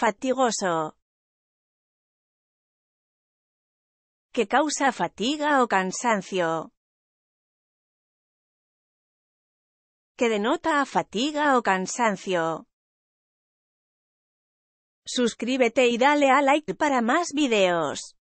Fatigoso. Que causa fatiga o cansancio. Que denota fatiga o cansancio. Suscríbete y dale a like para más videos.